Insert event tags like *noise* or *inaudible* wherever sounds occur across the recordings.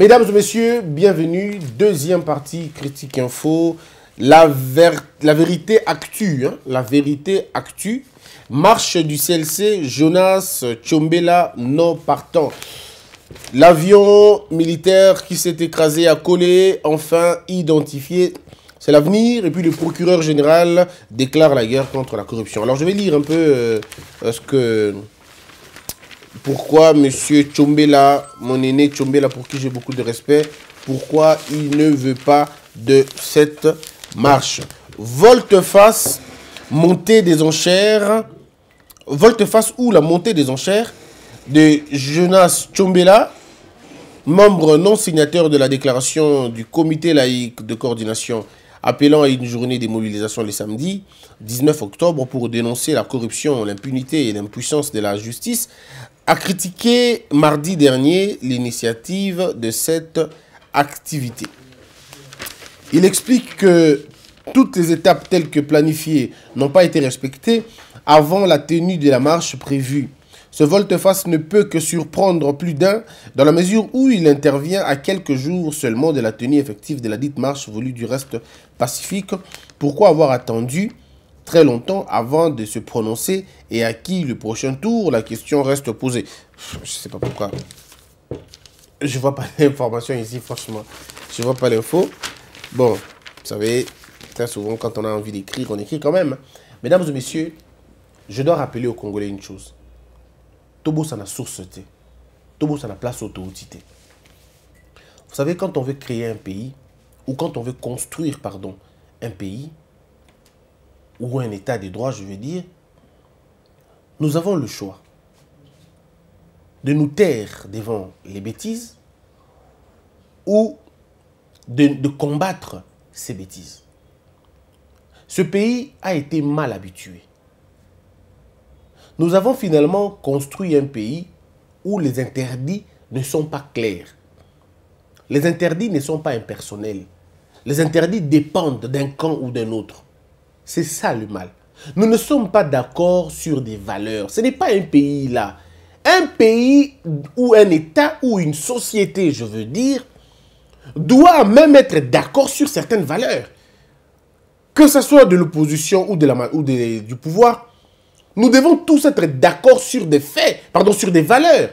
Mesdames et messieurs, bienvenue. Deuxième partie Critique Info. La, vérité actue, La vérité actue, hein. Marche du CLC, Jonas Tchombela non partant. L'avion militaire qui s'est écrasé à collé, enfin identifié. C'est l'avenir. Et puis le procureur général déclare la guerre contre la corruption. Alors je vais lire un peu euh, ce que pourquoi Monsieur Tchombela, mon aîné Tchombela, pour qui j'ai beaucoup de respect, pourquoi il ne veut pas de cette marche Volte-face, montée des enchères, volte-face ou la montée des enchères de Jonas Tchombela, membre non signateur de la déclaration du comité laïque de coordination appelant à une journée de mobilisation le samedi 19 octobre pour dénoncer la corruption, l'impunité et l'impuissance de la justice, a critiqué mardi dernier l'initiative de cette activité. Il explique que toutes les étapes telles que planifiées n'ont pas été respectées avant la tenue de la marche prévue. Ce volte-face ne peut que surprendre plus d'un dans la mesure où il intervient à quelques jours seulement de la tenue effective de la dite marche voulue du reste pacifique. Pourquoi avoir attendu très longtemps avant de se prononcer et à qui le prochain tour la question reste posée. Je ne sais pas pourquoi. Je vois pas *laughs* l'information ici, franchement. Je vois pas l'info. Bon, vous savez, très souvent quand on a envie d'écrire, on écrit quand même. Mesdames et messieurs, je dois rappeler aux Congolais une chose. Tobo, ça n'a source Tobo, ça n'a place autorité. Vous savez, quand on veut créer un pays, ou quand on veut construire, pardon, un pays, ou un état des droits, je veux dire, nous avons le choix de nous taire devant les bêtises ou de, de combattre ces bêtises. Ce pays a été mal habitué. Nous avons finalement construit un pays où les interdits ne sont pas clairs. Les interdits ne sont pas impersonnels. Les interdits dépendent d'un camp ou d'un autre. C'est ça le mal. Nous ne sommes pas d'accord sur des valeurs. Ce n'est pas un pays là. Un pays ou un État ou une société, je veux dire, doit même être d'accord sur certaines valeurs. Que ce soit de l'opposition ou, de la, ou du pouvoir, nous devons tous être d'accord sur des faits, pardon, sur des valeurs.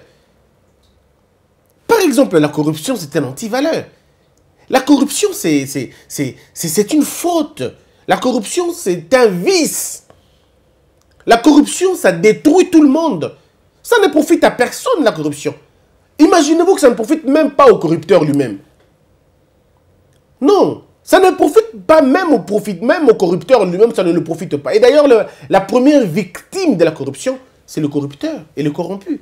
Par exemple, la corruption, c'est anti-valeur. La corruption, c'est une faute. La corruption, c'est un vice. La corruption, ça détruit tout le monde. Ça ne profite à personne, la corruption. Imaginez-vous que ça ne profite même pas au corrupteur lui-même. Non, ça ne profite pas même au profit, même au corrupteur lui-même, ça ne le profite pas. Et d'ailleurs, la première victime de la corruption, c'est le corrupteur et le corrompu.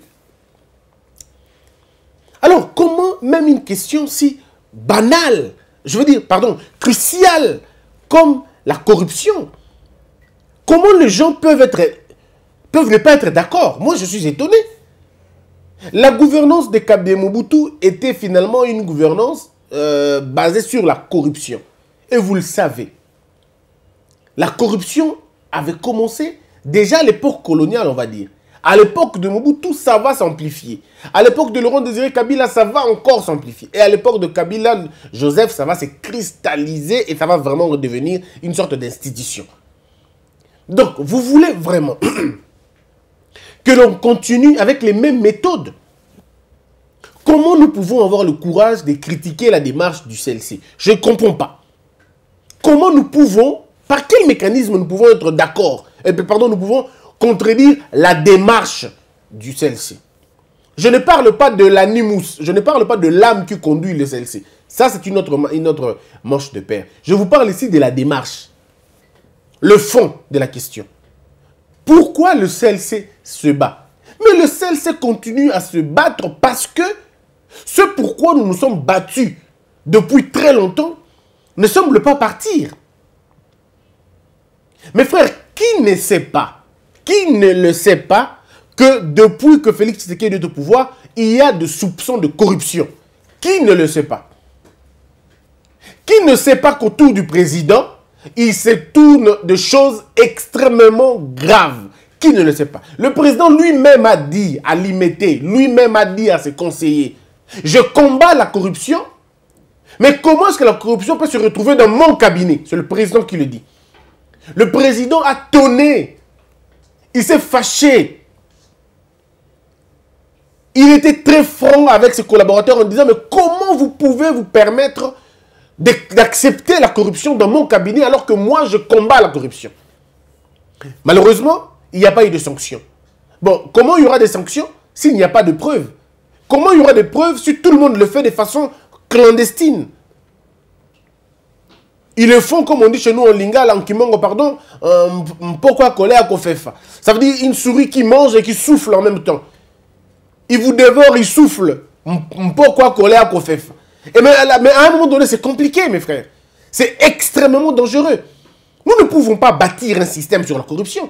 Alors, comment même une question si banale, je veux dire, pardon, cruciale, comme la corruption. Comment les gens peuvent, être, peuvent ne pas être d'accord Moi, je suis étonné. La gouvernance de Kabye Mobutu était finalement une gouvernance euh, basée sur la corruption. Et vous le savez, la corruption avait commencé déjà à l'époque coloniale, on va dire. À l'époque de tout ça va s'amplifier. À l'époque de Laurent Désiré Kabila, ça va encore s'amplifier. Et à l'époque de Kabila, Joseph, ça va se cristalliser et ça va vraiment redevenir une sorte d'institution. Donc, vous voulez vraiment *clears throat* que l'on continue avec les mêmes méthodes Comment nous pouvons avoir le courage de critiquer la démarche du CLC Je ne comprends pas. Comment nous pouvons, par quel mécanisme nous pouvons être d'accord eh Pardon, nous pouvons contredire la démarche du CLC Je ne parle pas de l'animus, je ne parle pas de l'âme qui conduit le CLC Ça, c'est une autre, manche de père Je vous parle ici de la démarche, le fond de la question. Pourquoi le CLC se bat Mais le CLC continue à se battre parce que ce pourquoi nous nous sommes battus depuis très longtemps ne semble pas partir. Mes frères, qui ne sait pas qui ne le sait pas que depuis que Félix Tshisekedi est au pouvoir, il y a des soupçons de corruption Qui ne le sait pas Qui ne sait pas qu'autour du président, il se tourne de choses extrêmement graves Qui ne le sait pas Le président lui-même a dit à limité, e lui-même a dit à ses conseillers, je combats la corruption, mais comment est-ce que la corruption peut se retrouver dans mon cabinet C'est le président qui le dit. Le président a tonné il s'est fâché. Il était très franc avec ses collaborateurs en disant, mais comment vous pouvez vous permettre d'accepter la corruption dans mon cabinet alors que moi, je combats la corruption Malheureusement, il n'y a pas eu de sanctions. Bon, comment il y aura des sanctions s'il n'y a pas de preuves Comment il y aura des preuves si tout le monde le fait de façon clandestine ils le font comme on dit chez nous en lingala, en kimongo, pardon, pourquoi colère à kofefa. Ça veut dire une souris qui mange et qui souffle en même temps. Il vous dévore, il souffle. Pourquoi colère à kofefa. Et mais à un moment donné, c'est compliqué, mes frères. C'est extrêmement dangereux. Nous ne pouvons pas bâtir un système sur la corruption.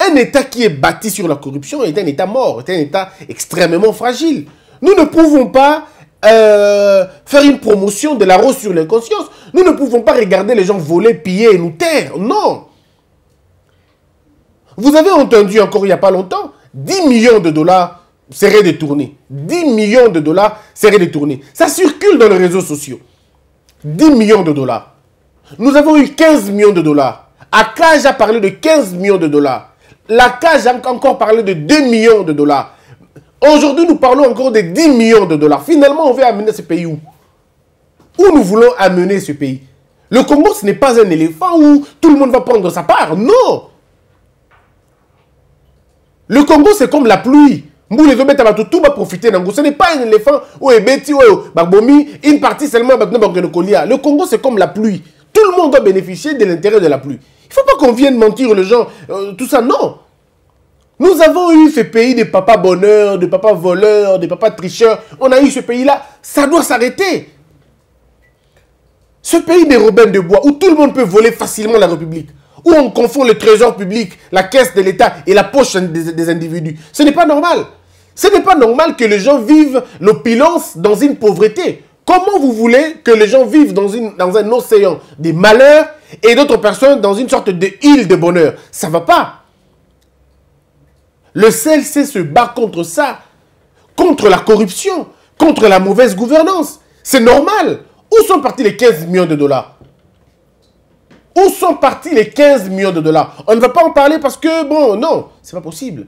Un État qui est bâti sur la corruption est un État mort, est un État extrêmement fragile. Nous ne pouvons pas euh, faire une promotion de la rose sur l'inconscience Nous ne pouvons pas regarder les gens voler, piller et nous taire. Non. Vous avez entendu encore il n'y a pas longtemps, 10 millions de dollars seraient détournés. 10 millions de dollars seraient détournés. Ça circule dans les réseaux sociaux. 10 millions de dollars. Nous avons eu 15 millions de dollars. Akaj a parlé de 15 millions de dollars. La cage' a encore parlé de 2 millions de dollars. Aujourd'hui, nous parlons encore de 10 millions de dollars. Finalement, on veut amener ce pays où Où nous voulons amener ce pays Le Congo, ce n'est pas un éléphant où tout le monde va prendre sa part. Non Le Congo, c'est comme la pluie. ce n'est pas un éléphant où il y a une partie seulement de le congo c'est comme la pluie tout le monde doit bénéficier de l'intérêt de la pluie il ne faut pas qu'on vienne mentir les gens euh, tout ça non nous avons eu ce pays de papa bonheur, de papa voleur, de papa tricheur. On a eu ce pays-là. Ça doit s'arrêter. Ce pays des robins de Bois, où tout le monde peut voler facilement la République, où on confond le trésor public, la caisse de l'État et la poche des, individus, ce n'est pas normal. Ce n'est pas normal que les gens vivent l'opulence dans une pauvreté. Comment vous voulez que les gens vivent dans, une, dans un océan des malheurs et d'autres personnes dans une sorte de île de bonheur Ça va pas. Le CLC se bat contre ça, contre la corruption, contre la mauvaise gouvernance. C'est normal. Où sont partis les 15 millions de dollars Où sont partis les 15 millions de dollars On ne va pas en parler parce que, bon, non, c'est pas possible.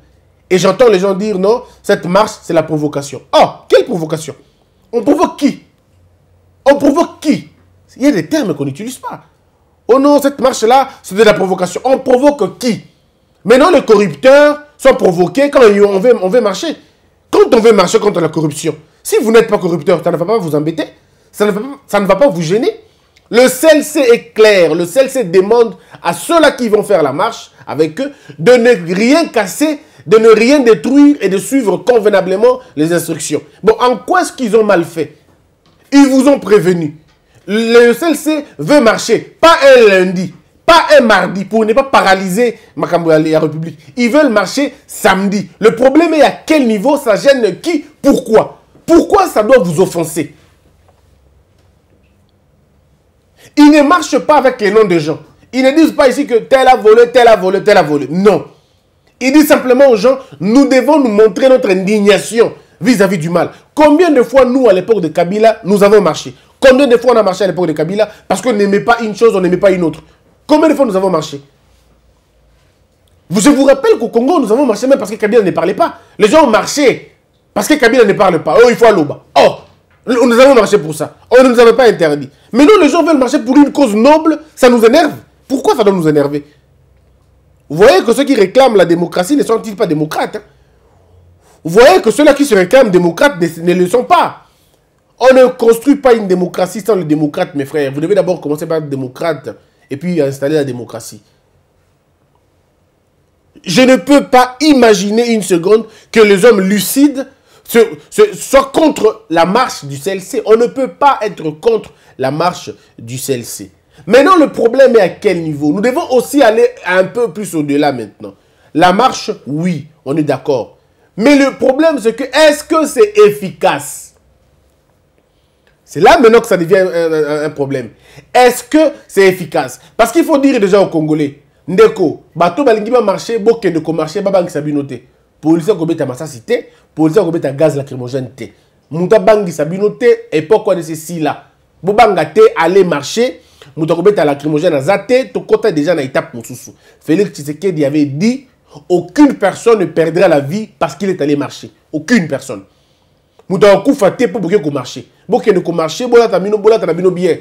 Et j'entends les gens dire, non, cette marche, c'est la provocation. Oh, quelle provocation On provoque qui On provoque qui Il y a des termes qu'on n'utilise pas. Oh non, cette marche-là, c'est de la provocation. On provoque qui Maintenant, les corrupteurs sont provoqués quand on veut, marcher. Quand on veut marcher contre la corruption, si vous n'êtes pas corrupteur, ça ne va pas vous embêter, ça ne va pas, ça ne va pas vous gêner. Le CLC est clair, le CLC demande à ceux-là qui vont faire la marche avec eux de ne rien casser, de ne rien détruire et de suivre convenablement les instructions. Bon, en quoi est-ce qu'ils ont mal fait Ils vous ont prévenu. Le CLC veut marcher, pas un lundi, pas un mardi pour ne pas paralyser et la République. Ils veulent marcher samedi. Le problème est à quel niveau, ça gêne qui, pourquoi. Pourquoi ça doit vous offenser Ils ne marchent pas avec les noms des gens. Ils ne disent pas ici que tel a volé, tel a volé, tel a volé. Non. Ils disent simplement aux gens, nous devons nous montrer notre indignation vis-à-vis du mal. Combien de fois, nous, à l'époque de Kabila, nous avons marché Combien de fois on a marché à l'époque de Kabila Parce qu'on n'aimait pas une chose, on n'aimait pas une autre. Combien de fois nous avons marché Je vous rappelle qu'au Congo, nous avons marché même parce que Kabila ne parlait pas. Les gens ont marché parce que Kabila ne parle pas. Oh, il faut aller au bas. Oh, nous avons marché pour ça. On oh, ne nous avait pas interdit. Mais non, les gens veulent marcher pour une cause noble. Ça nous énerve. Pourquoi ça doit nous énerver Vous voyez que ceux qui réclament la démocratie ne sont-ils pas démocrates hein Vous voyez que ceux-là qui se réclament démocrates ne, ne le sont pas. On ne construit pas une démocratie sans le démocrate, mes frères. Vous devez d'abord commencer par être démocrate et puis installer la démocratie. Je ne peux pas imaginer une seconde que les hommes lucides soient contre la marche du CLC. On ne peut pas être contre la marche du CLC. Maintenant, le problème est à quel niveau Nous devons aussi aller un peu plus au-delà maintenant. La marche, oui, on est d'accord. Mais le problème, c'est que est-ce que c'est efficace c'est là maintenant que ça devient un, problème. Est-ce que c'est efficace Parce qu'il faut dire déjà aux Congolais, Ndeko, bateau balingi ba marché, boke de marché, ba bangi qui ont Police ko massacité, masasi gaz lacrymogène Muta bangi Sabinote, et pourquoi de ceci là. Bobanga banga te aller marcher, muta ko à lacrymogène azate, to côté déjà na étape sou. Félix Tshisekedi avait dit aucune personne ne perdra la vie parce qu'il est allé marcher. Aucune personne te mino bien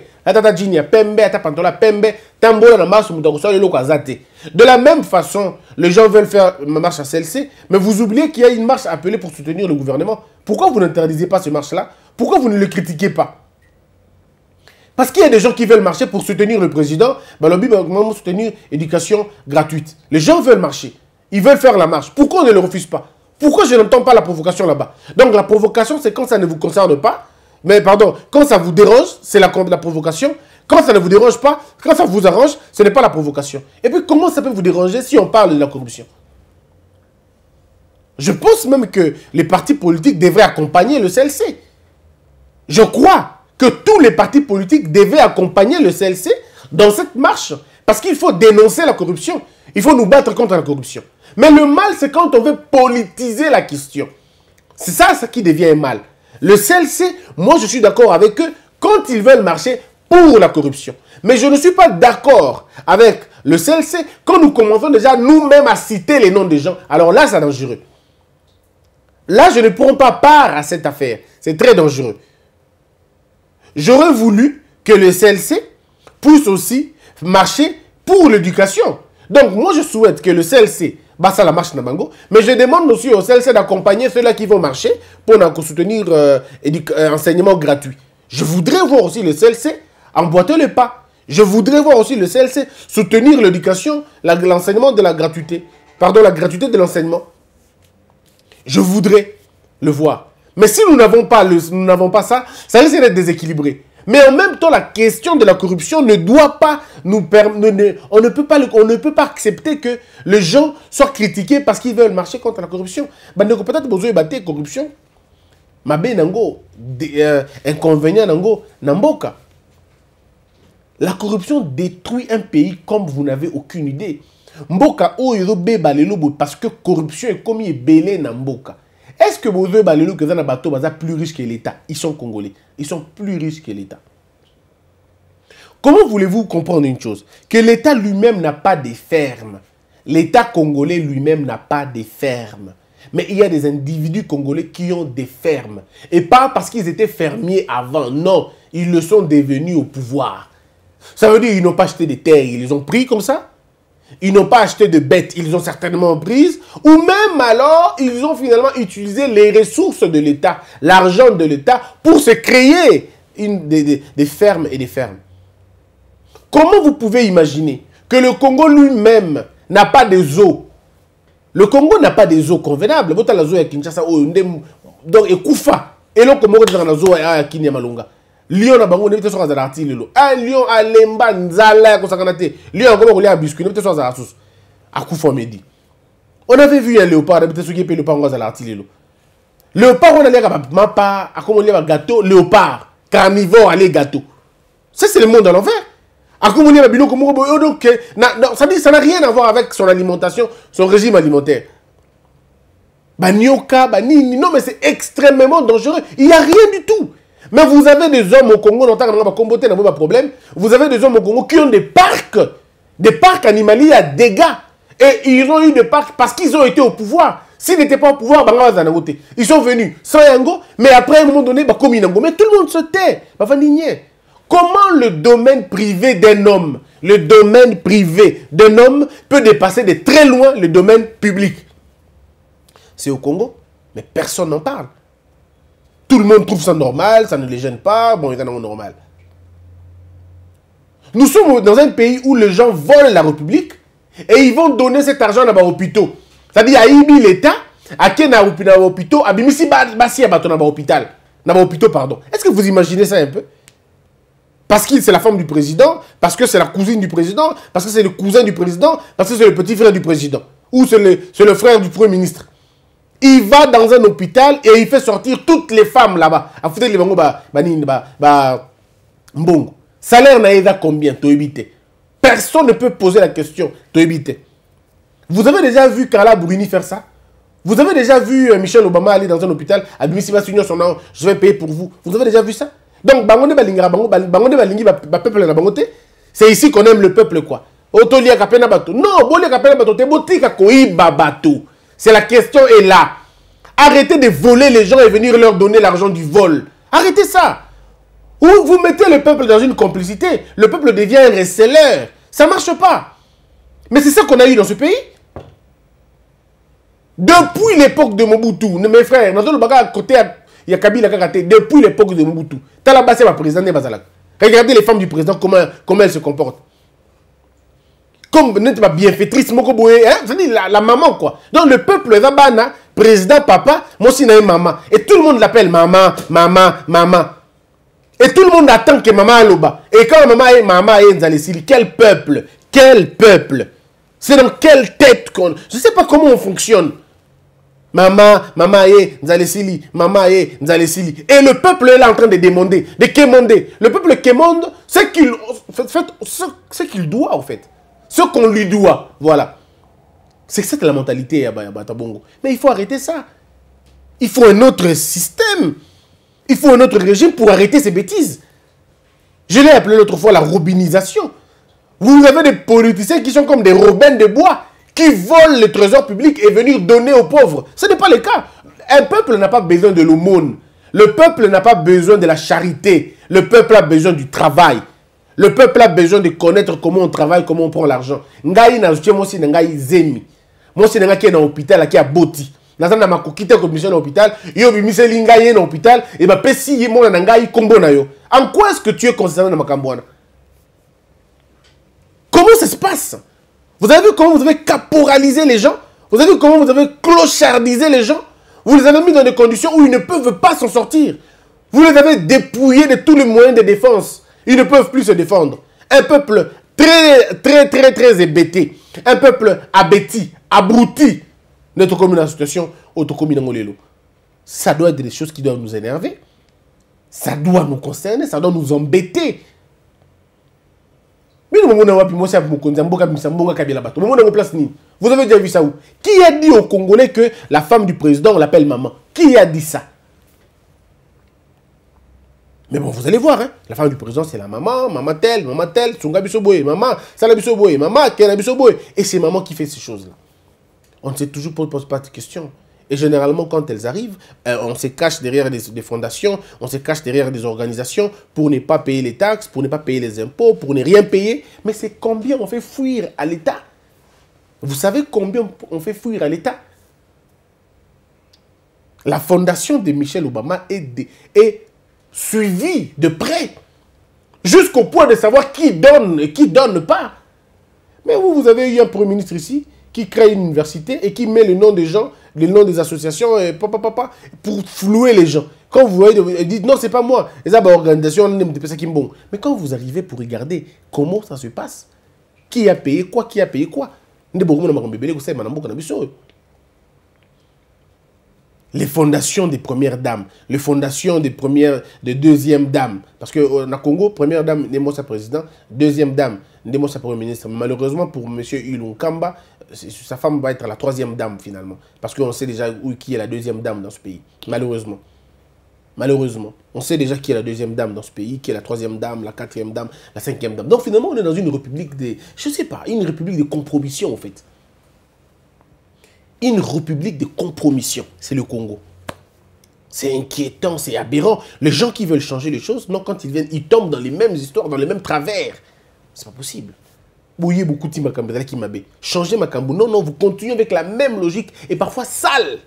pembe ata pantola pembe tambola na de la même façon les gens veulent faire une marche à celle-ci mais vous oubliez qu'il y a une marche appelée pour soutenir le gouvernement pourquoi vous n'interdisez pas ce marche-là pourquoi vous ne le critiquez pas parce qu'il y a des gens qui veulent marcher pour soutenir le président, ben, le ben, soutenir éducation gratuite. Les gens veulent marcher. Ils veulent faire la marche. Pourquoi on ne le refuse pas pourquoi je n'entends pas la provocation là-bas Donc la provocation, c'est quand ça ne vous concerne pas. Mais pardon, quand ça vous dérange, c'est la, la provocation. Quand ça ne vous dérange pas, quand ça vous arrange, ce n'est pas la provocation. Et puis comment ça peut vous déranger si on parle de la corruption Je pense même que les partis politiques devraient accompagner le CLC. Je crois que tous les partis politiques devaient accompagner le CLC dans cette marche. Parce qu'il faut dénoncer la corruption. Il faut nous battre contre la corruption. Mais le mal, c'est quand on veut politiser la question. C'est ça qui devient mal. Le CLC, moi je suis d'accord avec eux quand ils veulent marcher pour la corruption. Mais je ne suis pas d'accord avec le CLC quand nous commençons déjà nous-mêmes à citer les noms des gens. Alors là, c'est dangereux. Là, je ne prends pas part à cette affaire. C'est très dangereux. J'aurais voulu que le CLC puisse aussi marcher pour l'éducation. Donc moi, je souhaite que le CLC ça la marche bango Mais je demande aussi au CLC d'accompagner ceux-là qui vont marcher pour soutenir l'enseignement euh, euh, gratuit. Je voudrais voir aussi le CLC emboîter le pas. Je voudrais voir aussi le CLC soutenir l'éducation, l'enseignement de la gratuité. Pardon, la gratuité de l'enseignement. Je voudrais le voir. Mais si nous n'avons pas, le, nous pas ça, ça risque d'être déséquilibré. Mais en même temps, la question de la corruption ne doit pas nous permettre... On ne peut pas, on ne peut pas accepter que les gens soient critiqués parce qu'ils veulent marcher contre la corruption. Bah, peut-être de corruption. Euh, inconvénient la corruption détruit un pays comme vous n'avez aucune idée mboka oh, parce que corruption commis ebele est-ce que vous Balelou, que vous plus riche que l'État Ils sont congolais. Ils sont plus riches que l'État. Comment voulez-vous comprendre une chose Que l'État lui-même n'a pas de fermes. L'État congolais lui-même n'a pas de fermes. Mais il y a des individus congolais qui ont des fermes. Et pas parce qu'ils étaient fermiers avant. Non, ils le sont devenus au pouvoir. Ça veut dire qu'ils n'ont pas acheté des terres, ils les ont pris comme ça. Ils n'ont pas acheté de bêtes, ils ont certainement prises, ou même alors, ils ont finalement utilisé les ressources de l'État, l'argent de l'État, pour se créer une, des, fermes et des fermes. Comment vous pouvez imaginer que le Congo lui-même n'a pas des eaux Le Congo n'a pas des eaux convenables. Oh, donc, Koufa, et le des eaux lion a bango ndebite so kazala un lelo a eh, lion alemba nzala ya kosakana te lion yango bakolia ya biscuit ndebite so azala susu akufa medi on avait vu un hein, léopard ndebite pas, epe léopard ngo azala ti lelo léopard wana aliaka bamapa akomi olia gâteau. léopard carnivore alie gâteau ça c'est le monde à l'envers A olia babiloko moko boyo donc eh, dit, ça n'a rien à voir avec son alimentation son régime alimentaire banioka Nini, non mais c'est extrêmement dangereux il y a rien du tout mais vous avez des hommes au Congo, vous avez des hommes au Congo qui ont des parcs, des parcs animaliers à dégâts. Et ils ont eu des parcs parce qu'ils ont été au pouvoir. S'ils n'étaient pas au pouvoir, ils sont venus sans yango, mais après un moment donné, bah, comme mais tout le monde se tait. Bah, comment le domaine privé d'un homme, le domaine privé d'un homme peut dépasser de très loin le domaine public C'est au Congo, mais personne n'en parle. Tout le monde trouve ça normal, ça ne les gêne pas, bon, ils en ont normal. Nous sommes dans un pays où les gens volent la République et ils vont donner cet argent à l'hôpital. hôpitaux. C'est-à-dire, à Ibi, l'État, à Kena, dans l'hôpital, à Bimisi, Bassi, à l'hôpital. pardon. Est-ce que vous imaginez ça un peu Parce qu'il c'est la femme du président, parce que c'est la cousine du président, parce que c'est le cousin du président, parce que c'est le petit frère du président, ou c'est le frère du premier ministre il va dans un hôpital et il fait sortir toutes les femmes là-bas. A foutre les bango ba bah, bah, bah, mbongo. Salaire na combien toi Personne ne peut poser la question Vous avez déjà vu Carla Bruni faire ça Vous avez déjà vu euh, Michel Obama aller dans un hôpital à va signer son nom, je vais payer pour vous. Vous avez déjà vu ça Donc bangonde balingara bango bangonde peuple na C'est ici qu'on aime le peuple quoi. Non, c'est kapena bato te botika koiba c'est la question est là. Arrêtez de voler les gens et venir leur donner l'argent du vol. Arrêtez ça. Ou vous mettez le peuple dans une complicité. Le peuple devient un receleur. Ça ne marche pas. Mais c'est ça qu'on a eu dans ce pays. Depuis l'époque de Mobutu, mes frères, nous avons à côté il y a Kabila depuis l'époque de Mobutu. Regardez les femmes du président, comment, comment elles se comportent comme n'est pas bienfaitrice hein la, maman quoi donc le peuple a bana président papa moi aussi une maman et tout le monde l'appelle maman maman maman et tout le monde attend que maman aloba et quand maman est maman est dans quel peuple quel peuple c'est dans quelle tête qu'on je sais pas comment on fonctionne Maman, maman est Zalecili, maman est Zalecili. Et le peuple est là en train de demander, de quémander. Le peuple quémande ce qu'il qu'il doit en fait ce qu'on lui doit. Voilà. C'est cette la mentalité à bongo. Mais il faut arrêter ça. Il faut un autre système. Il faut un autre régime pour arrêter ces bêtises. Je l'ai appelé l'autre fois la robinisation. Vous avez des politiciens qui sont comme des robins de bois qui volent le trésor public et venir donner aux pauvres. Ce n'est pas le cas. Un peuple n'a pas besoin de l'aumône. Le peuple n'a pas besoin de la charité. Le peuple a besoin du travail. Le peuple a besoin de connaître comment on travaille, comment on prend l'argent. Ngaï na soutien moi si ngai zemi. Moi si ngai qui est dans l'hôpital qui a boti. na makokita commission hôpital, l'hôpital, yo ngai hôpital et ma pesi un na ngai na yo. En quoi est-ce que tu es concerné dans ma Comment ça se passe Vous avez vu comment vous avez caporalisé les gens Vous avez vu comment vous avez clochardisé les gens Vous les avez mis dans des conditions où ils ne peuvent pas s'en sortir. Vous les avez dépouillés de tous les moyens de défense. Ils ne peuvent plus se défendre. Un peuple très, très, très, très hébété. Un peuple abéti, abruti. Notre commune en situation, ça doit être des choses qui doivent nous énerver. Ça doit nous concerner, ça doit nous embêter. Vous avez déjà vu ça où Qui a dit aux Congolais que la femme du président l'appelle maman Qui a dit ça mais bon, vous allez voir, hein. la femme du président, c'est la maman, maman telle, maman telle, Tsunga Bissoboye, maman, la maman, la Et c'est maman qui fait ces choses-là. On ne sait toujours pas, pas de questions. Et généralement, quand elles arrivent, euh, on se cache derrière des, fondations, on se cache derrière des organisations pour ne pas payer les taxes, pour ne pas payer les impôts, pour ne rien payer. Mais c'est combien on fait fuir à l'État Vous savez combien on fait fuir à l'État La fondation de Michel Obama est suivi de près, jusqu'au point de savoir qui donne et qui donne pas. Mais vous, vous avez eu un Premier ministre ici qui crée une université et qui met le nom des gens, le nom des associations, et papa, papa, pour flouer les gens. Quand vous voyez, vous dites, non, c'est pas moi. Les ça, bon. Mais quand vous arrivez pour regarder comment ça se passe, qui a payé quoi, qui a payé quoi, les fondations des premières dames, les fondations des premières, des deuxièmes dames. Parce que euh, Congo, première dame, némo sa président, deuxième dame, Nemo sa premier ministre. Malheureusement pour M. Ilun Kamba, euh, sa femme va être la troisième dame finalement. Parce qu'on sait déjà qui est la deuxième dame dans ce pays, malheureusement. Malheureusement, on sait déjà qui est la deuxième dame dans ce pays, qui est la troisième dame, la quatrième dame, la cinquième dame. Donc finalement, on est dans une république de... je sais pas, une république de compromission en fait une république de compromission. C'est le Congo. C'est inquiétant, c'est aberrant. Les gens qui veulent changer les choses, non, quand ils viennent, ils tombent dans les mêmes histoires, dans les mêmes travers. C'est pas possible. Bouillez beaucoup de Kimabe. Changez Macambo. Non, non, vous continuez avec la même logique et parfois sale.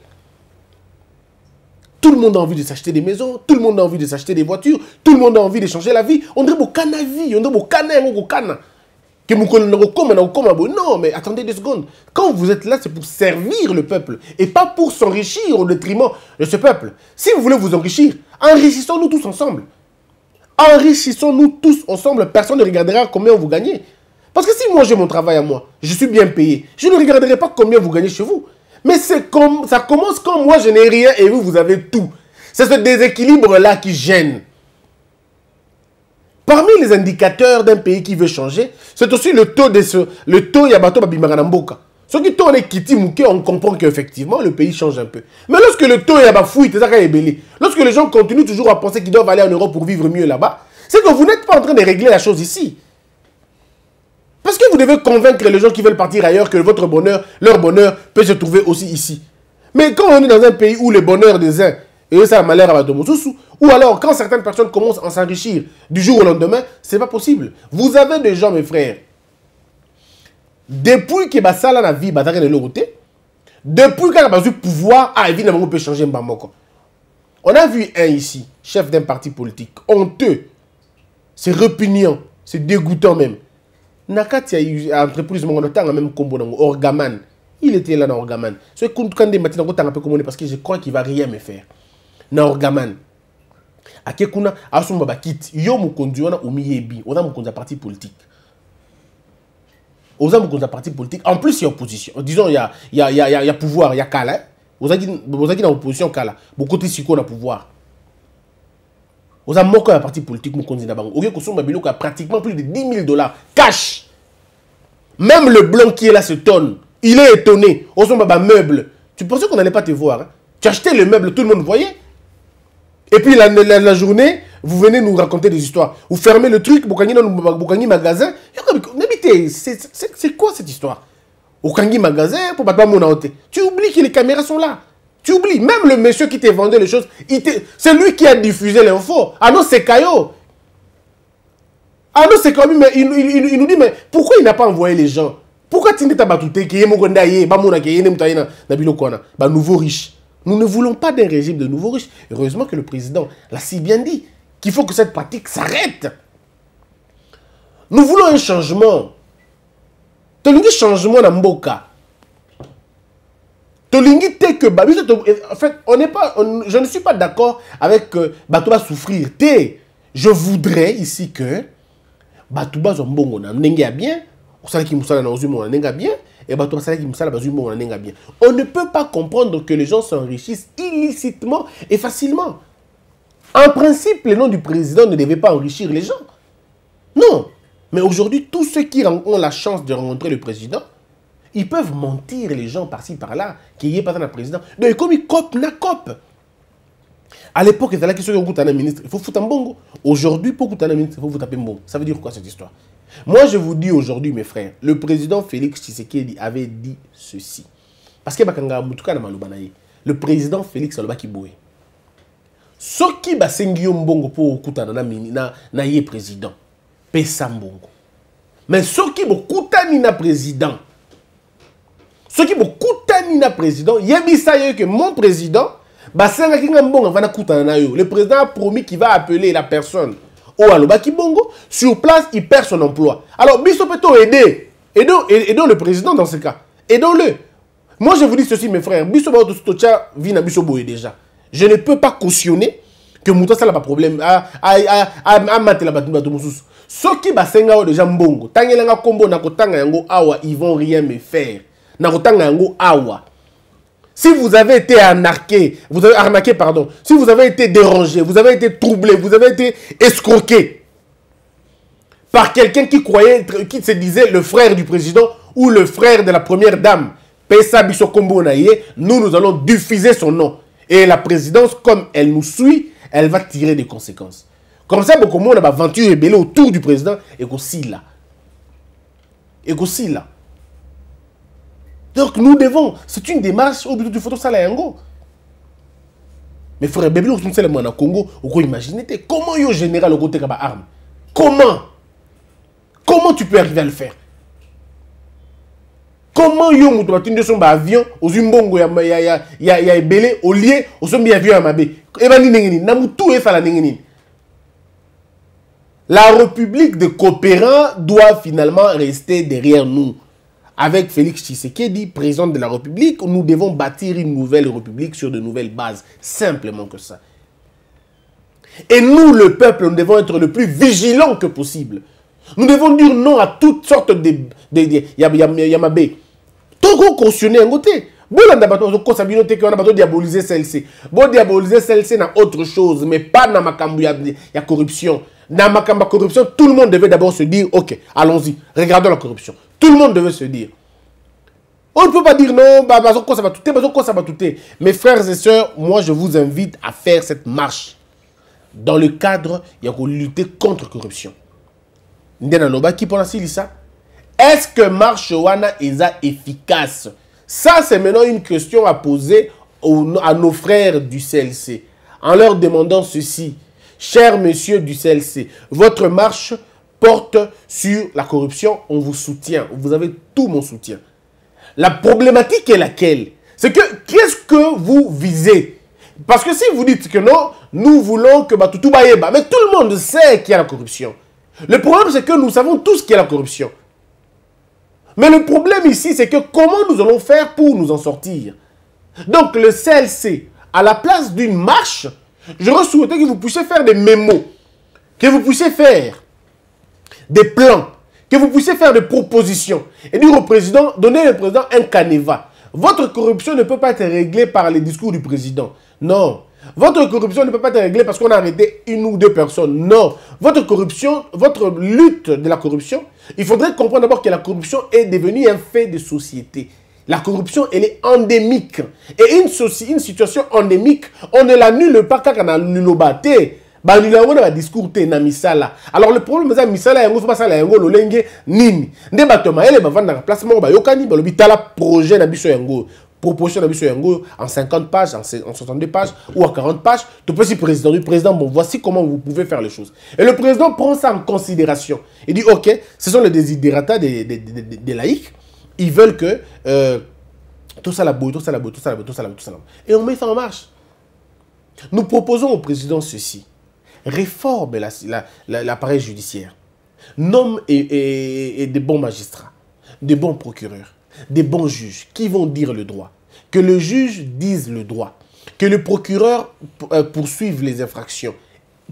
Tout le monde a envie de s'acheter des maisons, tout le monde a envie de s'acheter des voitures, tout le monde a envie de changer la vie. On dirait qu'on a vie, on dirait qu'on a non, mais attendez deux secondes. Quand vous êtes là, c'est pour servir le peuple et pas pour s'enrichir au détriment de ce peuple. Si vous voulez vous enrichir, enrichissons-nous tous ensemble. Enrichissons-nous tous ensemble. Personne ne regardera combien vous gagnez. Parce que si moi j'ai mon travail à moi, je suis bien payé, je ne regarderai pas combien vous gagnez chez vous. Mais ça commence quand moi je n'ai rien et vous, vous avez tout. C'est ce déséquilibre-là qui gêne. Parmi les indicateurs d'un pays qui veut changer, c'est aussi le taux de ce, le taux Yabato Babimaganamboka. Ce qui tourne Kiti Mouké, on comprend qu'effectivement, le pays change un peu. Mais lorsque le taux est lorsque les gens continuent toujours à penser qu'ils doivent aller en Europe pour vivre mieux là-bas, c'est que vous n'êtes pas en train de régler la chose ici. Parce que vous devez convaincre les gens qui veulent partir ailleurs que votre bonheur, leur bonheur peut se trouver aussi ici. Mais quand on est dans un pays où le bonheur des uns et ça a à ou alors quand certaines personnes commencent à s'enrichir du jour au lendemain, c'est pas possible. Vous avez des gens, mes frères, depuis que ça la vie, bataille de depuis qu'elle a eu le pouvoir, ah, évidemment, on peut changer un bambou. On a vu un ici, chef d'un parti politique, honteux, c'est répugnant, c'est dégoûtant même. Nakati a eu entreprise, même combo dans Orgaman. Il était là dans Orgaman. Ce quand a parce que je crois qu'il ne va rien me faire na A akekuna kuna asomba bakiti yo mokonzi wana omiyebi oza mokonzi parti politique oza mokonzi parti politique en plus y il a opposition disons il y a y a pouvoir a kala hein. oza ki na opposition kala bokoti sikoyo na pouvoir oza moko ya parti politique mokonzi na bango Il biloko a pratiquement plus de 10 000 dollars cash même le blanc qui est là se tonne il est étonné ba meuble. tu pensais qu'on n'allait pas te voir hein. tu achetais le meuble tout le monde voyait et puis la, journée, vous venez nous raconter des histoires. Vous fermez le truc, vous gagnez dans le magasin. C'est quoi cette histoire Au magasin, pour pas Tu oublies que les caméras sont là. Tu oublies. Même le monsieur qui t'a vendu les choses, c'est lui qui a diffusé l'info. Ah non, c'est Caillot. Ah non, c'est comme mais il, il, nous dit, mais pourquoi il n'a pas envoyé les gens Pourquoi tu n'es pas tout qui mon gondaye, bah, nouveau riche. Nous ne voulons pas d'un régime de nouveaux riches. Heureusement que le président l'a si bien dit, qu'il faut que cette pratique s'arrête. Nous voulons un changement. Tolingi changement na mboka. Tolingi te que en fait, on n'est pas je ne suis pas d'accord avec que euh, Batouba souffrir Je voudrais ici que Batouba zombongo na bien, osala qui na bien, eh ben, bah, on ne peut pas comprendre que les gens s'enrichissent illicitement et facilement. En principe, le nom du président ne devait pas enrichir les gens. Non. Mais aujourd'hui, tous ceux qui ont la chance de rencontrer le président, ils peuvent mentir les gens par-ci par-là, qui n'y est pas dans président. Donc, comme ils copent, na cope. À l'époque, il y a la question de ministre, il faut foutre un bongo. Aujourd'hui, pour ministre, il faut vous taper un bongo. Ça veut dire quoi cette histoire moi, je vous dis aujourd'hui, mes frères, le président Félix Tshisekedi avait dit ceci. Parce que le président Félix a dit ce qui est mbongo pour okutana na, na, na le président Mais mbongo ce soki est na président soki bokutani na président yebisa ye que mon président basengaki Ngamba le président a promis qu'il va appeler la personne ou alobaki bongo sur place il perd son emploi alors biso peut to aider aidons, le président dans ce cas aidons-le moi je vous dis ceci mes frères biso ba totia vit biso boye déjà je ne peux pas cautionner que moto asala baproblème de bato bato sengao soki basenga de déjà mbongo nga combo nakotanga yango awa ils vont rien me faire nakotanga yango awa si vous avez été arnaqué, vous avez arnaqué, pardon, si vous avez été dérangé, vous avez été troublé, vous avez été escroqué par quelqu'un qui croyait, qui se disait le frère du président ou le frère de la première dame, nous, nous allons diffuser son nom. Et la présidence, comme elle nous suit, elle va tirer des conséquences. Comme ça, beaucoup de monde a venturer autour du président et aussi là. Et aussi là. Donc nous devons, c'est une démarche au but du photo yango. Mais frère, bébé, nous sommes en Congo, vous imaginer comment un général au côté arme. Comment Comment tu peux arriver à le faire Comment y yo mutu de son avion aux umbongo ya ya ya ya ya au lieu à sombi avion ya mabe. Ebandi eh tout namutu efala nengini. La République de coopérants doit finalement rester derrière nous avec Félix Tshisekedi, président de la République, nous devons bâtir une nouvelle République sur de nouvelles bases. Simplement que ça. Et nous, le peuple, nous devons être le plus vigilant que possible. Nous devons dire non à toutes sortes de... Yamabe. Toko cautionner un côté. bolanda a diabolisé celle-ci, celle-ci. Bon clc celle-ci na autre chose mais pas na Il y a corruption na ma corruption tout le monde devait d'abord se dire ok allons-y regardons la corruption tout le monde devait se dire. On ne peut pas dire non, bah, bah, ça va tout bah, ça va Mes frères et sœurs, moi, je vous invite à faire cette marche. Dans le cadre, il y a qu'on lutter contre la corruption. qui pour ça Est-ce que marche wana est efficace Ça, c'est maintenant une question à poser à nos frères du CLC. En leur demandant ceci. Cher monsieur du CLC, votre marche porte sur la corruption, on vous soutient. Vous avez tout mon soutien. La problématique est laquelle C'est que qu'est-ce que vous visez Parce que si vous dites que non, nous voulons que mais tout le monde sait qu'il y a la corruption. Le problème, c'est que nous savons tous qu'il y a la corruption. Mais le problème ici, c'est que comment nous allons faire pour nous en sortir Donc le CLC, à la place d'une marche, je souhaité que vous puissiez faire des mémos, que vous puissiez faire des plans, que vous puissiez faire des propositions et dire au président, donner au président un canevas. Votre corruption ne peut pas être réglée par les discours du président. Non. Votre corruption ne peut pas être réglée parce qu'on a arrêté une ou deux personnes. Non. Votre corruption, votre lutte de la corruption, il faudrait comprendre d'abord que la corruption est devenue un fait de société. La corruption, elle est endémique. Et une, une situation endémique, on ne l'annule pas quand on a balinga il un discours te na misala alors le problème c'est eza misala yango basala Le lolenge nini nde bato ya mayele bavandaka place moko bayokani balobi tala projet na biso yango proposition na biso yango en 50 pages en 62 pages ou en 40 pages topesi président du président bon voici comment vous pouvez faire les choses et le président prend ça en considération il dit ok ce sont les désidérata des, des, laïcs ils veulent que tout ça la boue, tout ça la boue, tout ça la boue, tout ça la boue, tout ça la boue. Et on met ça en marche. Nous proposons au président ceci réforme l'appareil judiciaire. Nomme et, des bons magistrats, des bons procureurs, des bons juges qui vont dire le droit. Que le juge dise le droit. Que le procureur euh, poursuive les infractions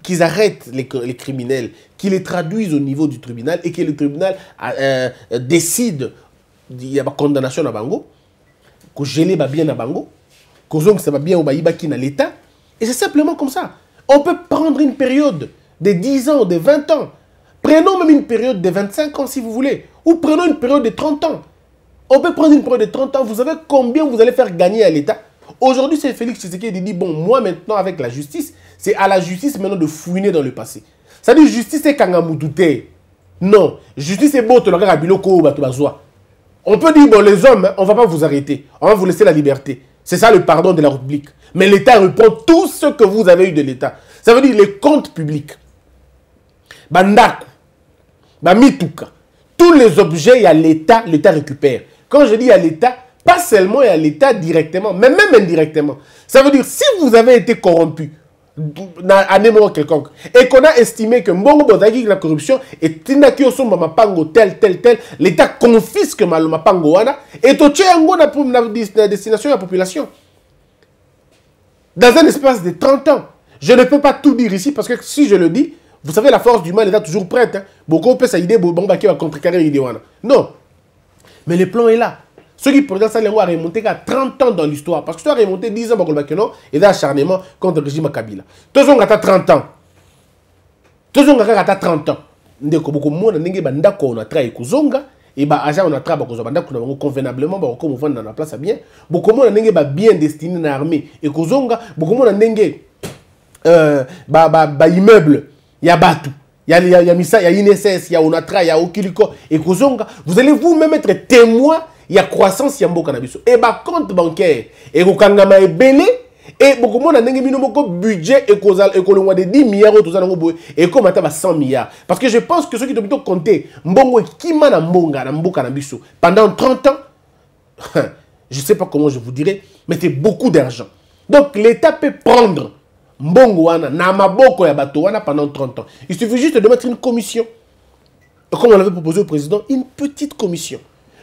qu'ils arrêtent les, criminels, qu'ils les traduisent au niveau du tribunal et que le tribunal euh, euh, décide il y a condamnation à Bango, que geler bien à Bango, que ça va bien au Baïba l'État. Et c'est simplement comme ça. On peut prendre une période de 10 ans, de 20 ans. Prenons même une période de 25 ans si vous voulez. Ou prenons une période de 30 ans. On peut prendre une période de 30 ans. Vous savez combien vous allez faire gagner à l'État Aujourd'hui, c'est Félix Tshisekedi qui dit, bon, moi maintenant avec la justice, c'est à la justice maintenant de fouiner dans le passé. Ça dit justice c'est Kangamoudouté. Non, justice est beau, On peut dire, bon, les hommes, hein, on ne va pas vous arrêter. On va vous laisser la liberté. C'est ça le pardon de la République. Mais l'État reprend tout ce que vous avez eu de l'État. Ça veut dire les comptes publics. Bandaku, Mituka. tous les objets, il y a l'État, l'État récupère. Quand je dis à l'État, pas seulement à l'État directement, mais même indirectement. Ça veut dire si vous avez été corrompu, na année et quelconque a estimé que mbongo que la corruption est oso mamapango tel tel tel l'état confisque maloma pango wana la yango na, na, destination la population dans un espace de 30 ans je ne peux pas tout dire ici parce que si je le dis vous savez la force du mal est toujours prête hein. beaucoup peut sa idée bon va contrecarrer l'idée wana non mais le plan est là ce qui prétendent ça, Lengo a remonté à 30 ans dans l'histoire. Parce que ça a remonté 10 ans, Bakolbakeno, et acharnement contre le régime Kabila. Tous à 30 ans. Tous à 30 ans. ndeko bokomona ndenge bandako et ba on a tra bakozwa bah, bandako na convenablement bah, dans la place bien bokomona ndenge babien destiné dans l'armée, ekozonga bokomona ndenge euh, baimmeuble bah, ba, ba a bato il y a misa, ya INSS y onatra a okiliko ekozonga vous allez vous même être témoin il y a croissance a un na cannabis et ba compte bancaire et kokangama ebele et beaucoup moins ndenge un moko budget et causal et de 10 milliards to ça et comme à 100 milliards parce que je pense que ceux qui doivent plutôt compter mbongo kima na mbonga na dans na biso pendant 30 ans *laughs* je sais pas comment je vous dirais mais c'est beaucoup d'argent donc l'état peut prendre mbongo wana na maboko ya bato wana pendant 30 ans il suffit juste de mettre une commission comme on avait proposé au président une petite commission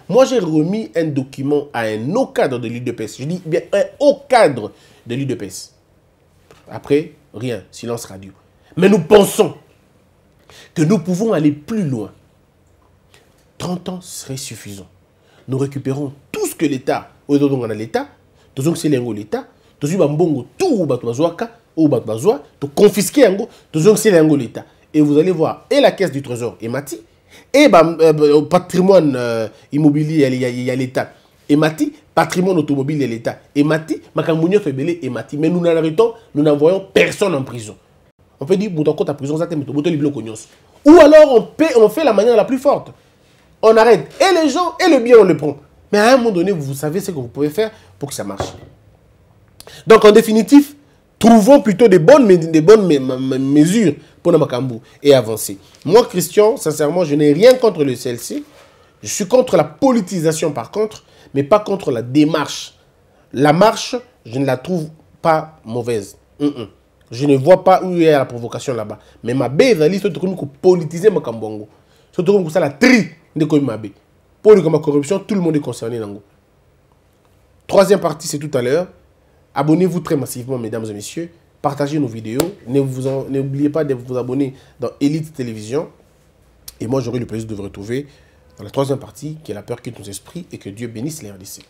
moi, j'ai remis un document à un haut cadre de l'UDPS. Je dis bien un haut cadre de l'UDPS. Après, rien, silence radio. Mais nous pensons que nous pouvons aller plus loin. 30 ans serait suffisant. Nous récupérons tout ce que l'État, on a l'État, tout ce que c'est l'État, tout ce que tout tout confisquer tout ce que c'est l'État. Et vous allez voir, et la caisse du trésor, et Mati, et eh bah, ben, euh, patrimoine euh, immobilier, il y a l'État. Et Mati, patrimoine automobile, il y a l'État. Et Mati, Makamounio Febele et Mati. Mais nous n'arrêtons, nous n'envoyons personne en prison. On peut dire, Boutako, ta prison, ça t'aime, Ou alors, on, on fait la manière la plus forte. On arrête. Et les gens, et le bien, on le prend. Mais à un moment donné, vous savez ce que vous pouvez faire pour que ça marche. Donc, en définitive, Trouvons plutôt des bonnes, des bonnes mesures pour Namakambu et avancer. Moi, Christian, sincèrement, je n'ai rien contre le CLC. Je suis contre la politisation, par contre, mais pas contre la démarche. La marche, je ne la trouve pas mauvaise. Je ne vois pas où est la provocation là-bas. Mais ma est c'est surtout de politiser Makambongo. Surtout ça, la tri de Koumabé. Pour la corruption, tout le monde est concerné. Troisième partie, c'est tout à l'heure. Abonnez-vous très massivement, mesdames et messieurs. Partagez nos vidéos. N'oubliez pas de vous abonner dans Elite Télévision. Et moi, j'aurai le plaisir de vous retrouver dans la troisième partie, qui est la peur qui nos esprits et que Dieu bénisse les RDC.